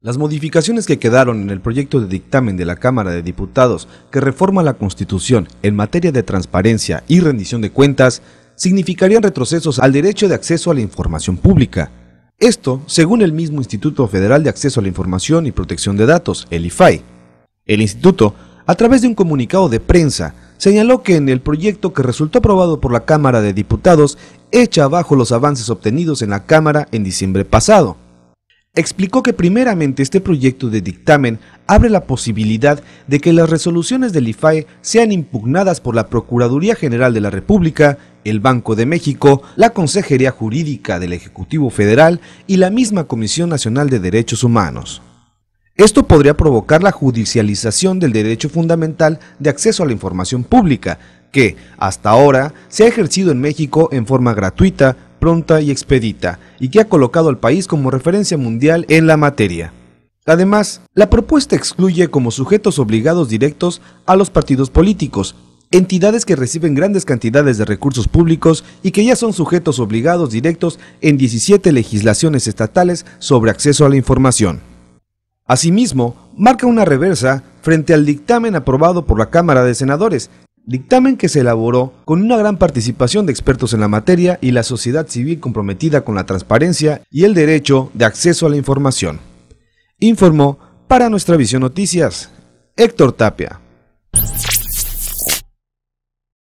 Las modificaciones que quedaron en el proyecto de dictamen de la Cámara de Diputados que reforma la Constitución en materia de transparencia y rendición de cuentas significarían retrocesos al derecho de acceso a la información pública. Esto, según el mismo Instituto Federal de Acceso a la Información y Protección de Datos, el IFAI. El instituto, a través de un comunicado de prensa, señaló que en el proyecto que resultó aprobado por la Cámara de Diputados echa abajo los avances obtenidos en la Cámara en diciembre pasado explicó que primeramente este proyecto de dictamen abre la posibilidad de que las resoluciones del IFAE sean impugnadas por la Procuraduría General de la República, el Banco de México, la Consejería Jurídica del Ejecutivo Federal y la misma Comisión Nacional de Derechos Humanos. Esto podría provocar la judicialización del derecho fundamental de acceso a la información pública, que, hasta ahora, se ha ejercido en México en forma gratuita pronta y expedita, y que ha colocado al país como referencia mundial en la materia. Además, la propuesta excluye como sujetos obligados directos a los partidos políticos, entidades que reciben grandes cantidades de recursos públicos y que ya son sujetos obligados directos en 17 legislaciones estatales sobre acceso a la información. Asimismo, marca una reversa frente al dictamen aprobado por la Cámara de Senadores, dictamen que se elaboró con una gran participación de expertos en la materia y la sociedad civil comprometida con la transparencia y el derecho de acceso a la información. Informó para nuestra visión noticias Héctor Tapia.